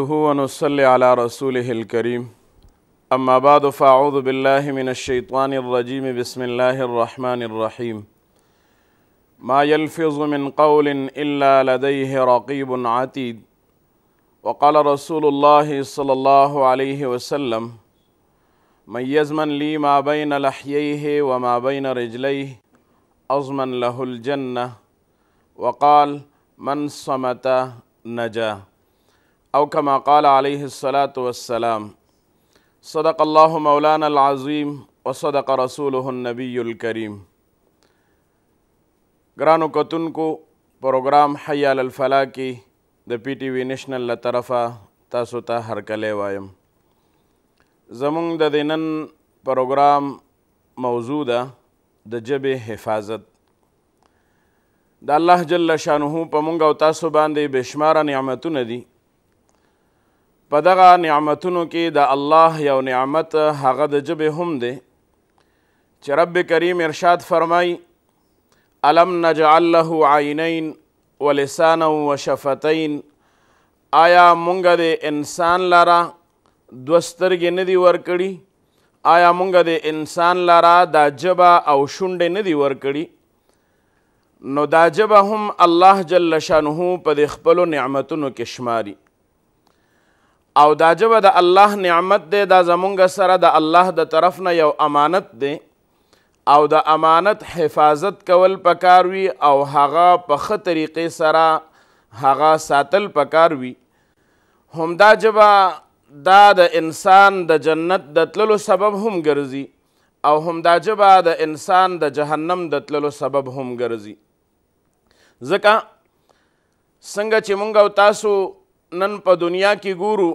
نحمده رسوله اما بعد فاعوذ فاعدب من الشّیتوان الرجیم بسم اللہ الرحمٰن الرحیم من قول الا لديه رَقیب العطیب وقال رسول الله صلی اللّہ علیہ وسلم من يزمن لي ما بين لحييه وما بين رجليه رجلى له اللہ وقال من صمت نجا او کما قال علیہ الصلاۃ والسلام صدق اللہ مولانا العظیم و صدق رسول النبی الکریم گران و کتن کو پروگرام حیال الفلاح کی د پی ٹی وی نیشنل له طرفه تاسو ته هرکلی وایم زمونږ د دې نن پروګرام موضوع ده د جبې حفاظت د الله جل شانه په مونږ او تاسو باندې بشمار نعمتونه دي په دغه نعمتونو کې د الله یو نعمت هغه د جبې هم دی چې رب کریم ارشاد فرمای الم نجعل له عینین ولسانا وشفتین آیا مونږ د انسان لاره دوه سترګې نه دي ورکړي آیا مونږ د انسان لاره دا جبه او شونډې نه دي ورکړي نو دا جبه هم الله جل شانه په د خپلو نعمتونو کې شماري او دا جبه د الله نعمت دی دا زمونږ سره د الله د طرف نه یو امانت دی او د امانت حفاظت کول پکار وي او هغه په ښه طریقې سره هغه ساتل پکار وي همدا جبه دا د انسان د جنت د تللو سبب هم ګرځي او همدا جبه د انسان د جهنم د تللو سبب هم ګرځي ځکه څنګه چې مونږ او تاسو نن په دنیا کې ګورو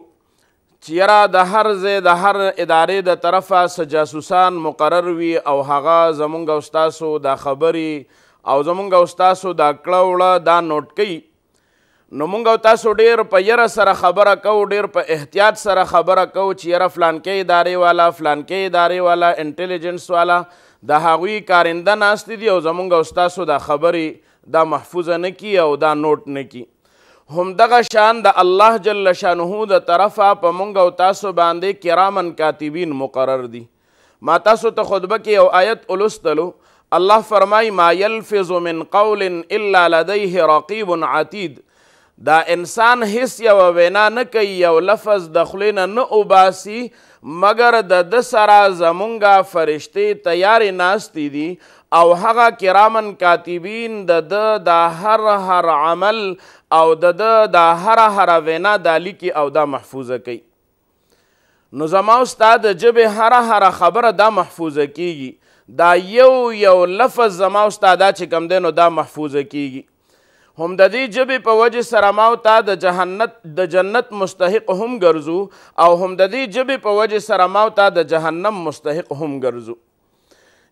چې را د هر ځای د هر ادارې د طرفه سجاسوسان مقرر وي او هغه زمونږ استاسو د خبري او زمونږ استاسو دا کړه وړه دا نوٹ کوي نو مونږ تاسو ډیر په یره سره خبره کو ډیر په احتیاط سره خبره کو چې یره فلان کې ادارې والا فلان کې ادارې والا انټيليجنس والا د هغوی کارنده ناست دي او زمونږ استاسو دا خبري دا محفوظ نه کی او دا نوٹ نه کی همدغه شان د الله جل شانه د طرفه په مونږ او تاسو باندې کرامن کاتبین مقرر دي ما تاسو ته خطبه کې یو آیت ولستلو الله فرمای ما یلفظ من قول الا لديه رقیب عتید دا انسان هیڅ یو وینا نه کوي یو لفظ د خلینه نه اوباسي مګر د د سره زمونږه فرشتې تیارې ناستې دي او هغه کرامن کاتبین د د هر هر عمل او د د د هر هر وینا د لیکي او دا محفوظه کوي نو زما استاد جب هر هر خبره دا محفوظه کیږي دا یو یو لفظ زما استاد چې کم دینو دا محفوظه کیږي هم د دې جبې په وجه سره ما او تا د جهنت د جنت مستحق هم ګرځو او هم د دې جبې په وجه سره ما او تا د جهنم مستحق هم ګرځو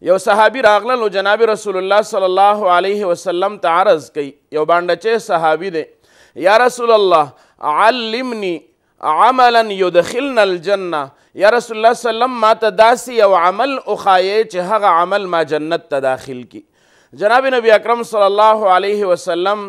یو صحابي راغله نو جناب رسول الله صلی الله علیه وسلم ته عرض کوي یو باندې صحابي دی یا رسول الله علمني عملا يدخلنا الجنه یا رسول الله صلی الله علیه وسلم ما ته داسي یو عمل اخایې چې هغه عمل ما جنت ته داخل کی جناب نبی اکرم صلی الله علیه وسلم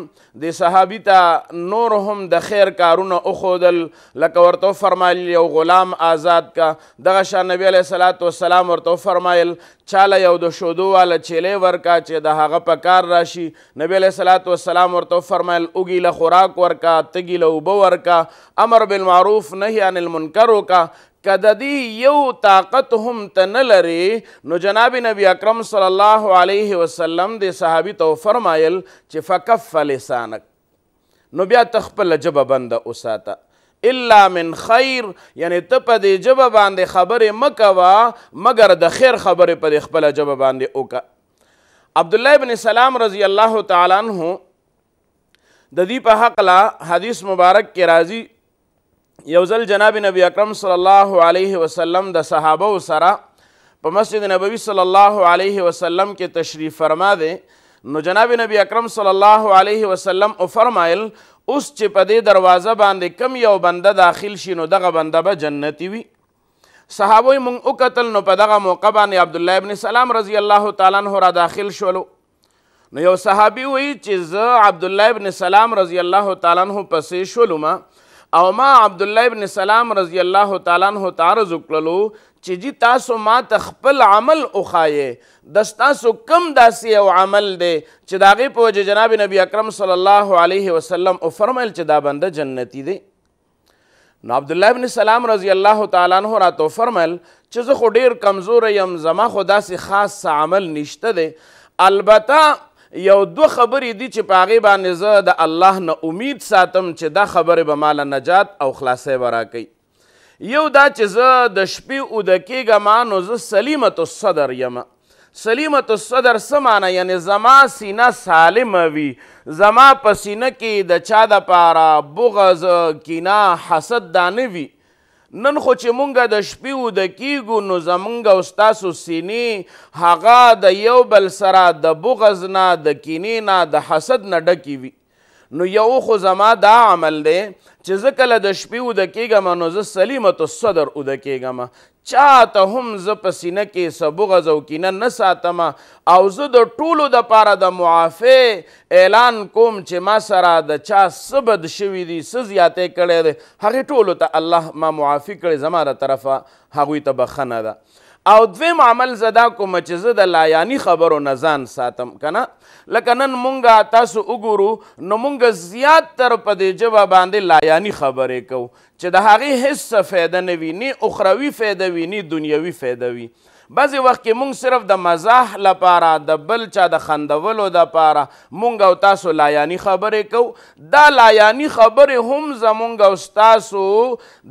د صحابی ته نور هم د خیر کارونه اوخودل لکه ورته فرمایل یو غلام آزاد کا دغه شان نبی علیه صلوات و سلام ورته فرمایل چاله یو د شودو والا چیلې ورکا چې د هغه په کار راشي نبی علیه صلوات و سلام ورته فرمایل اوګی له خوراک ورکا تګی له وب ورکا امر بالمعروف نهی عن المنکر وکا کده دی یو طاقت هم ته نه لري نو جناب نبی اکرم صلی الله علیه وسلم د صحابي ته فرمایل چې فکف لسانک نو بیا تخپل جبه بند اوساته الا من خیر یعنی ته په دې جبه باندې خبرې مکوا مگر د خیر خبرې په دې خپل جبه باندې اوکا عبد الله ابن سلام رضی الله تعالی عنہ د دې په حق لا حدیث مبارک کې راځي یو ځل جناب نبی اکرم صلی الله علیه وسلم د صحابه سره په مسجد نبوي صلی الله علیه وسلم کې تشریف فرما دی نو جناب نبی اکرم صلی الله علیه وسلم او فرمایل اوس چې په دې دروازه باندې کم یو بنده داخل شي نو دغه بنده به جنتی وي صحابه مونږ او قتل نو په دغه موقع باندې عبد الله ابن سلام رضی الله تعالی عنہ را داخل شولو نو یو صحابي وایي چې زه عبد الله ابن سلام رضی الله تعالی عنہ پسې شولم او ما عبد الله ابن سلام رضی الله تعالی عنہ تعرض وکړلو چې جی تاسو ما تخپل عمل اوخایې د تاسو کم داسې او عمل دی چې داغه په وجه جناب نبی اکرم صلی الله علیه وسلم او فرمایل چې دا بنده جنتی دی نو عبد الله ابن سلام رضی الله تعالی عنہ راته فرمایل چې زه خو ډیر کمزور یم زما خو داسې خاص عمل نشته دی البته یو دو خبرې دي چې په هغې باندې زه د الله نه امید ساتم چې دا خبرې به ماله نجات او خلاصی به راکوي یو دا چې زه د شپې اوده کېږم نو زه سلیمت الصدر یم سلیمت الصدر څه معنی یعنې زما سینه سالم وي زما په سینه کې د چا دپاره بغز کینه حسد دا نه وي نن خو چې مونږه د شپې وده کیږو نو زمونږ او ستاسو سینې هغه د یو بل سره د بغز نه د کینې نه د حسد نه ډکې وي نو یو خو زما دا عمل دی چې زه کله د شپې وده کیږم نو زه سلیمت الصدر وده کیږم چا ته هم زه په سینه کې سبغز او کینه نه ساتم او زه د ټولو د پاره د معافی اعلان کوم چې ما سره د چا سبد شوي دي څه زیاتې کړی دی هغې ټولو ته الله ما معافی کړی زما د طرفه هغوی ته بخنه ده او دویم عمل زدا کوم چې زه د لایانی خبرو نه ځان ساتم کنه لکه نن مونږه تاسو وګورو نو مونږ زیات تر په دې جبه باندې لایانی خبرې کوو چې د هغې هیڅ فایده نه وي نه اخروي فایده وي نه دنیوي فایده وي بعضې وخت کې مونږ صرف د مزاح لپاره د بل چا د خندولو دپاره مونږ او تاسو لایانی خبرې کوو دا لایانی خبرې هم زمونږ او ستاسو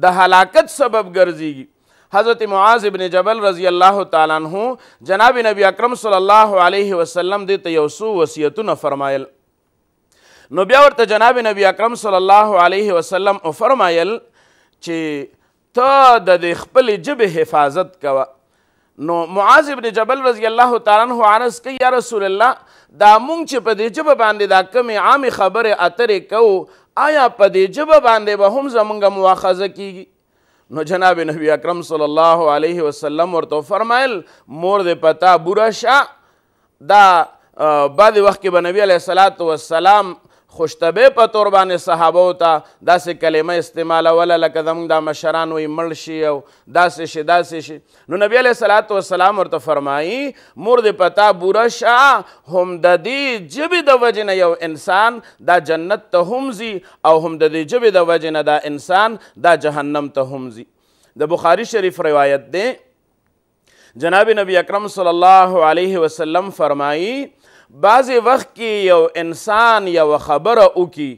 د هلاکت سبب ګرځېږي حضرت معاذ ابن جبل رضی الله تعالی عنہ جناب نبی اکرم صلی الله علیه وسلم دې ته یو سو وصیتونه فرمایل نو بیا ورته جناب نبی اکرم صلی الله علیه وسلم او فرمایل چې ته د خپل جب حفاظت کوه نو معاذ ابن جبل رضی الله تعالی عنہ انس کوي یا رسول الله دا مونږ چې په دې جب باندې دا کمې عام خبره اترې کو آیا په دې جب باندې به با هم زمونږ مواخذه کیږي نو جناب نبی اکرم صلی الله علیه وسلم ورته فرمایل مور دې پتا بورا شا دا بعد وخت کې به نبی علیه الصلاۃ والسلام خوشتبه په تور باندې صحابو ته داسې کلمه استعمالوله لکه زموږ دا مشران وایي مړ شي او داسې شي داسې شي نو نبی علیه صلات وسلام ورته فرمایي مور دې پتا بوره شه هم د دې ژبې د وجې نه یو انسان دا جنت ته هم ځي او هم د دې ژبې د وجې نه دا انسان دا جهنم ته هم ځي د بخاري شریف روایت دی جناب نبی اکرم صلی الله علیه وسلم فرمایي بعضې وخت کې یو انسان یو خبره وکي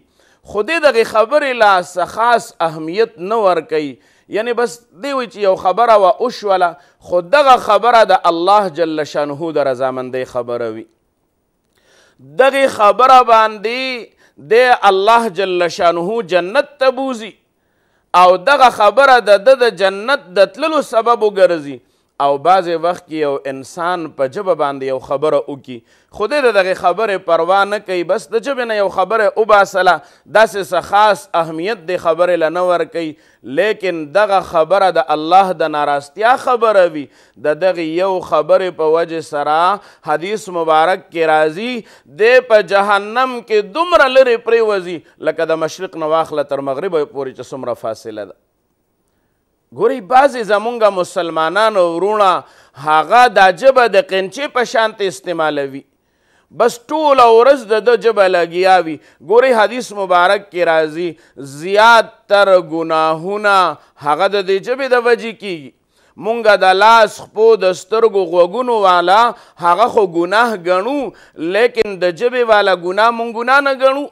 خو دې دغې خبرې لا څه خاص اهمیت نه ورکوي یعنی بس دی وی چې یو خبره و اوشوله خو دغه خبره د الله جل شانه د رضامندۍ خبره وي دغه خبره باندې د الله جل شانه جنت تبوزي او دغه خبره د د جنت د تللو سبب وګرځي او بعضې وخت کې یو انسان په ژبه باندې یو خبره وکړي خدای د دغې خبرې پروا نه کوي بس د ژبې نه یو خبره وباسله داسې څه خاص اهمیت د خبرې له نه ورکوي لیکن دغه خبره د الله د ناراستیا خبره وي د دغې یو خبرې په وجه سره حدیث مبارک کې راځي دی په جهنم کې دومره لرې پرېوځي لکه د مشرق نه واخله تر مغرب پورې چې څومره فاصله ده ګوري بعضې زمونږ مسلمانانو وروڼه هغه دا ژبه د قنچې په شانتې استعمالوي بس ټوله ورځ د ده ژبه لګیا وي ګورئ حدیث مبارک کې راځي زیات تر ګناهونه هغه د دې ژبې د وجې کیږي مونږه د لاس خپو د سترګو غوږونو والا هغه خو ګناه ګڼو لیکن د ژبې والا ګناه مونږ ګناه نه ګڼو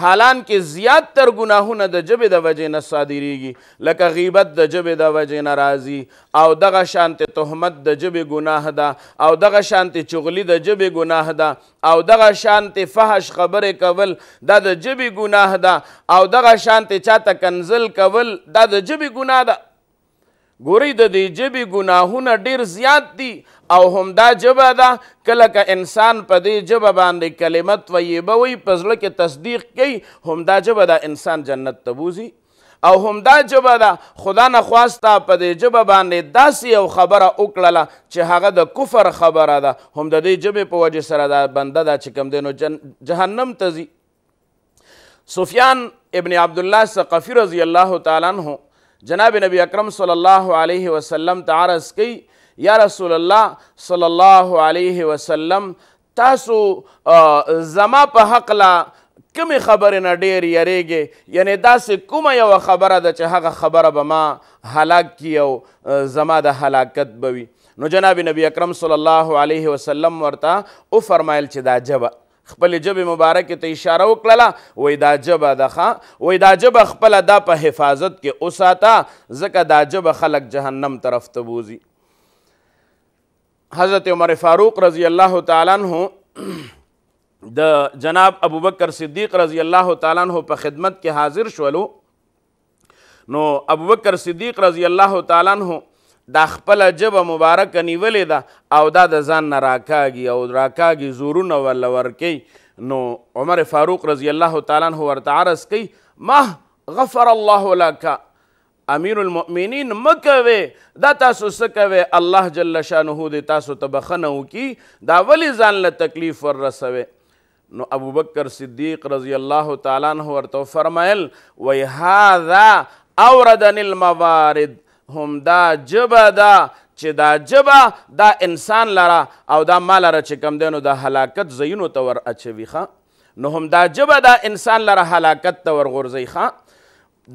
حالان کې زیات تر ګناهونه د جبې د وجې نه صادریږي لکه غیبت د جبې د وجې نه راځي او دغه شانتې تهمت د جبې ګناه ده او دغه شانتې چغلی د جبې ګناه ده او دغه شانتې فحش خبرې کول دا د جبې ګناه ده او دغه شانتې چاته کنزل کول دا د جبې ګناه ده ګوري د دې جبې ګناهونه ډیر زیات دي او همدا جبه ده کله که انسان په دې جبه باندې کلمه طیبه وي په زړه کې تصدیق کوي همدا جبه ده انسان جنت ته بوځي او همدا جبه ده خدا نه خواسته په دې جبه باندې داسې یو خبره وکړله چې هغه د کفر خبره ده هم د دې جبې په وجې سره دا بنده ده چې کوم دی نو جهنم ته ځي سفیان ابن عبدالله ثقفي رضی الله تعالی عنه جناب نبی اکرم صلی الله علیه وسلم ته عرض کړي یا رسول الله صلی الله علیه وسلم تاسو زما په حق لا کمی خبرې نه ډیر یریږي یعنی داسې کومه یوه خبره ده چې هغه خبره به ما هلاک کي او زما د هلاکت به وي نو جناب نبی اکرم صلی الله علیه وسلم ورته وفرمایل چې دا جبه خپل جب مبارک ته اشاره وکړه وای دا جب دخه وای دا جب خپل دا په حفاظت کې اوساته زکه دا جب خلق جهنم طرف ته بوزي حضرت عمر فاروق رضی الله تعالی عنہ د جناب ابوبکر صدیق رضی الله تعالی عنہ په خدمت کې حاضر شولو نو ابوبکر صدیق رضی الله تعالی عنہ دا خپل جبه مبارک نیولې ده او دا د ځان نه راکاږي او راکاږي زورونه ورله ورکوي نو عمر فاروق رضی الله تعالی عنہ ورته عرض کوي ما غفر الله لك امیر المؤمنین مکوې دا تاسو څه کوي الله جل شانه دې تاسو ته بخنه وکي دا ولې ځان له تکلیف ور رسوي نو ابوبکر صدیق رضی الله تعالی عنہ ورته فرمایل وای هاذا اوردن الموارد همدا جبه ده چې دا جبه دا انسان لره او دا ما لره چې کم دی نو د هلاکت ځایونو ته ور اچوي ښه نو همدا جبه دا انسان لره هلاکت ته ورغورځوي ښه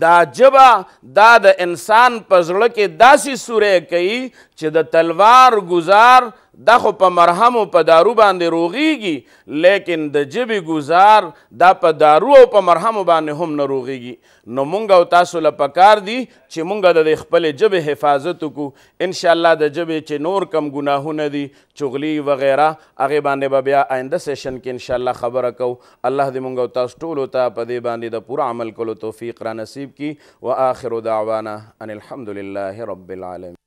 دا جبا دا د انسان په زړه کې داسې سورې کوي چې د تلوار گزار دا خو په مرهم او په دارو باندې روغیږي لیکن د جبې گزار دا په دارو او په مرهم باندې هم نه روغیږي نو مونږ او تاسو له پکار دي چې مونږ د خپل جبې حفاظت وکړو ان شاء الله د جبې چې نور کم ګناهونه دي چغلی وغیرہ هغه باندې به بیا آینده سیشن کې ان شاء الله خبره کو الله دې مونږ او تاسو ټول ته په دې باندې د پوره عمل کولو توفیق را نصیب کی واخر دعوانا ان الحمد لله رب العالمين